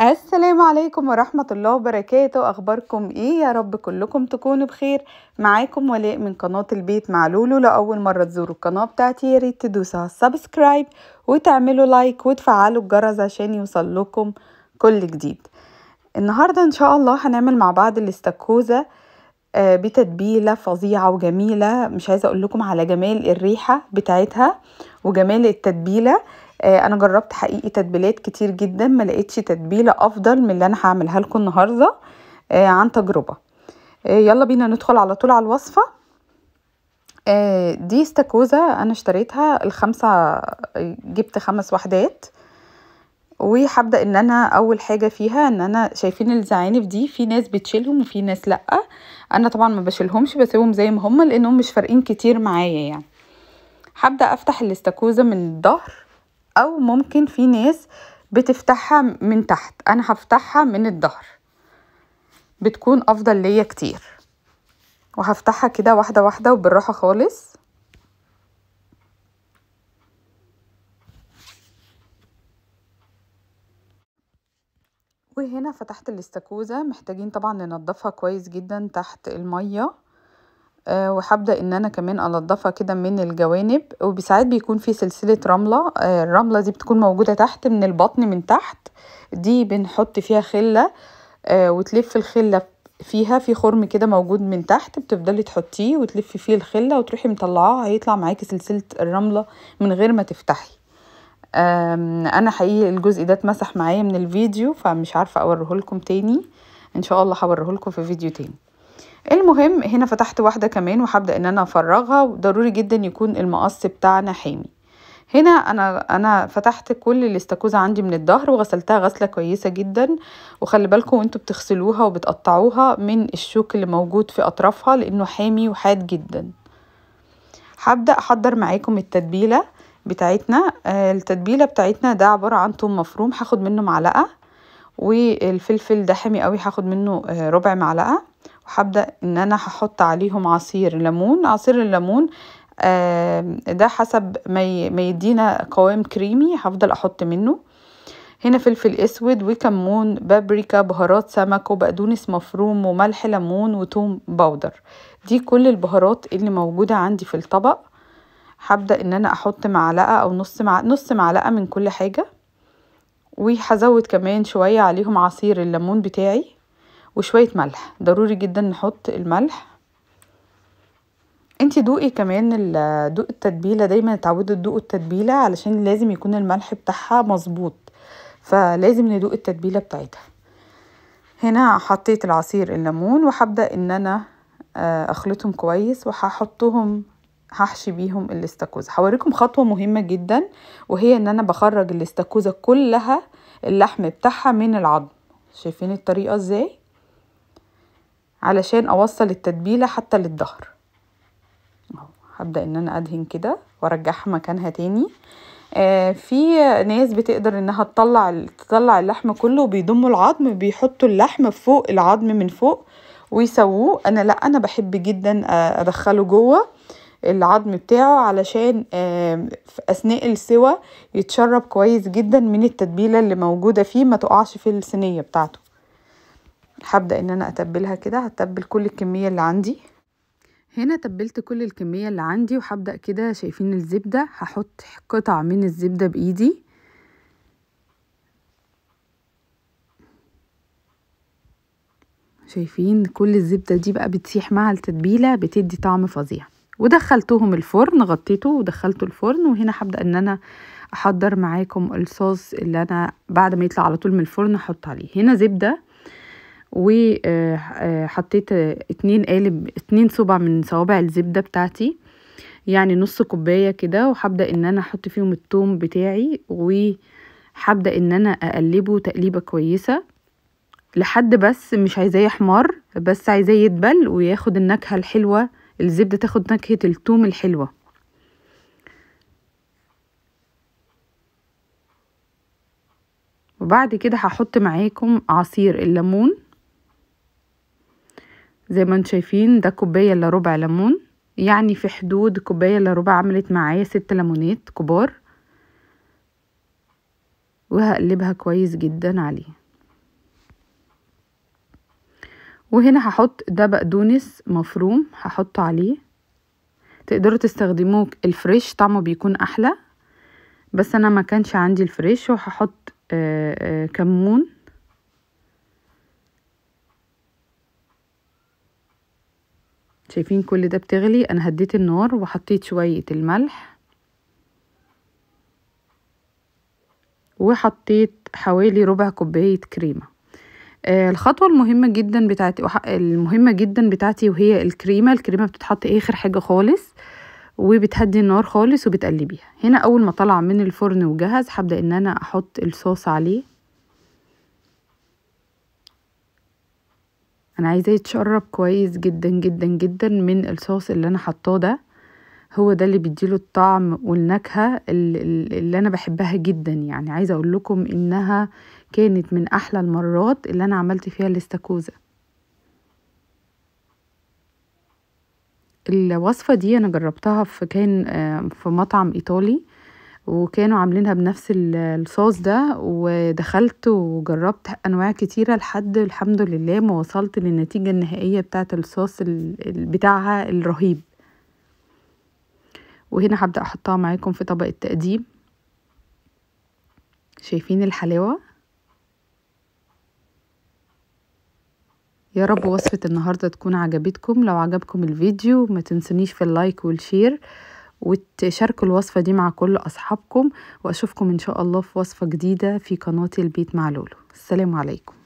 السلام عليكم ورحمة الله وبركاته أخباركم إيه يا رب كلكم تكونوا بخير معاكم ولاء من قناة البيت مع لولو لأول مرة تزوروا القناة بتاعتي ياريت تدوسوا على السبسكرايب وتعملوا لايك وتفعلوا الجرس عشان يوصل لكم كل جديد النهاردة إن شاء الله هنعمل مع بعض الاستاكوزا آه، بتتبيلة فظيعة وجميلة مش عايزة أقول لكم على جمال الريحة بتاعتها وجمال التتبيله آه، انا جربت حقيقي تتبيلات كتير جدا ما لقيتش تتبيله افضل من اللي انا هعملها لكم النهارده آه، عن تجربه آه، يلا بينا ندخل على طول على الوصفه دي استاكوزا انا اشتريتها الخمسه جبت خمس وحدات وهبدا ان انا اول حاجه فيها ان انا شايفين الزعانف دي في ناس بتشيلهم وفي ناس لا انا طبعا ما بشيلهمش بسيبهم زي ما هم لانهم مش فارقين كتير معايا يعني هبدأ أفتح الاستاكوزا من الظهر أو ممكن في ناس بتفتحها من تحت أنا هفتحها من الظهر بتكون أفضل ليا كتير وهفتحها كده واحدة واحدة وبالراحة خالص وهنا فتحت الاستاكوزا محتاجين طبعا ننضفها كويس جدا تحت المية آه، وهبدأ ان انا كمان انضفها كده من الجوانب وبساعات بيكون في سلسلة رملة آه، الرملة دي بتكون موجودة تحت من البطن من تحت دي بنحط فيها خلة آه، وتلف الخلة فيها في خرم كده موجود من تحت بتفضلي تحطيه وتلفي فيه الخلة وتروحي مطلعاه هيطلع معاكي سلسلة الرملة من غير ما تفتحي انا حقيقي الجزء ده اتمسح معايا من الفيديو فمش عارفة لكم تاني ان شاء الله لكم في فيديو تاني المهم هنا فتحت واحدة كمان وهبدأ ان انا افرغها وضروري جدا يكون المقص بتاعنا حامي هنا انا انا فتحت كل الاستاكوزا عندي من الظهر وغسلتها غسله كويسه جدا وخلي بالكم وانتوا بتغسلوها وبتقطعوها من الشوك اللي موجود في اطرافها لانه حامي وحاد جدا هبدا احضر معاكم التتبيله بتاعتنا آه، التتبيله بتاعتنا ده عباره عن توم مفروم هاخد منه معلقه والفلفل ده حامي قوي هاخد منه آه، ربع معلقه هبدأ ان انا هحط عليهم عصير ليمون عصير الليمون آه ده حسب ما يدينا قوام كريمي هفضل احط منه هنا فلفل اسود وكمون بابريكا بهارات سمك وبقدونس مفروم وملح ليمون وتوم باودر دي كل البهارات اللي موجودة عندي في الطبق هبدأ ان انا احط معلقة او نص مع... نص معلقة من كل حاجة وهزود كمان شوية عليهم عصير الليمون بتاعي وشوية ملح ضروري جدا نحط الملح انتي دوقي كمان دوق التتبيلة دايما اتعودوا تدوقوا التتبيلة علشان لازم يكون الملح بتاعها مظبوط فلازم ندوق التتبيلة بتاعتها هنا حطيت العصير الليمون وهبدأ ان انا آه، اخلطهم كويس وهحطهم هحشي بيهم الاستاكوزا هوريكم خطوة مهمة جدا وهي ان انا بخرج الاستاكوزا كلها اللحم بتاعها من العظم شايفين الطريقة ازاي؟ علشان اوصل التتبيلة حتى للظهر هبدأ ان انا ادهن كده وارجعها مكانها تاني آه في ناس بتقدر انها تطلع تطلع اللحم كله وبيضموا العظم بيحطوا اللحم فوق العظم من فوق ويسووه انا لا انا بحب جدا ادخله جوه العظم بتاعه علشان آه، في اثناء السوى يتشرب كويس جدا من التتبيله اللي موجوده فيه ما تقعش في الصينيه بتاعته هبدأ ان انا اتبلها كده هتبل كل الكمية اللي عندي هنا تبلت كل الكمية اللي عندي وهبدأ كده شايفين الزبدة هحط قطع من الزبدة بإيدي شايفين كل الزبدة دي بقى بتسيح مع التتبيلة بتدي طعم فظيع ودخلتهم الفرن غطيته ودخلته الفرن وهنا هبدأ ان انا احضر معاكم الصوص اللي انا بعد ما يطلع على طول من الفرن احط عليه هنا زبدة وحطيت آه، آه، اتنين قالب اتنين صبع من صوابع الزبدة بتاعتي يعني نص كوباية كده وهبدأ ان انا احط فيهم التوم بتاعي وهبدأ ان انا اقلبه تقليبة كويسة لحد بس مش عايزاه يحمر بس عايزاه يدبل وياخد النكهة الحلوة الزبدة تاخد نكهة التوم الحلوة وبعد كده هحط معاكم عصير الليمون زي ما انتم شايفين ده كوبايه الا ربع ليمون يعني في حدود كوبايه الا ربع عملت معايا ست ليمونات كبار وهقلبها كويس جدا عليه وهنا هحط ده بقدونس مفروم هحطه عليه تقدروا تستخدموه الفريش طعمه بيكون احلى بس انا ما كانش عندي الفريش وهحط آه، آه، كمون شايفين كل ده بتغلي انا هديت النار وحطيت شوية الملح وحطيت حوالي ربع كوباية كريمة آه، الخطوة المهمة جدا بتاعتي المهمة جدا بتاعتي وهي الكريمة الكريمة بتتحط اخر حاجة خالص وبتهدي النار خالص وبتقلبيها هنا اول ما طلع من الفرن وجهز هبدأ ان انا احط الصوص عليه انا عايزاه يتشرب كويس جدا جدا جدا من الصوص اللي انا حطاه ده هو ده اللي بيديله الطعم والنكهه اللي, اللي انا بحبها جدا يعني عايزه اقول لكم انها كانت من احلى المرات اللي انا عملت فيها الاستاكوزا الوصفه دي انا جربتها في كان آه، في مطعم ايطالي وكانوا عاملينها بنفس الصوص ده ودخلت وجربت انواع كتيره لحد الحمد لله ما وصلت للنتيجه النهائيه بتاعه الصوص بتاعها الرهيب وهنا هبدا احطها معاكم في طبق التقديم شايفين الحلاوه يا رب وصفه النهارده تكون عجبتكم لو عجبكم الفيديو ما تنسونيش في اللايك والشير وتشاركوا الوصفة دي مع كل أصحابكم وأشوفكم إن شاء الله في وصفة جديدة في قناة البيت مع لولو السلام عليكم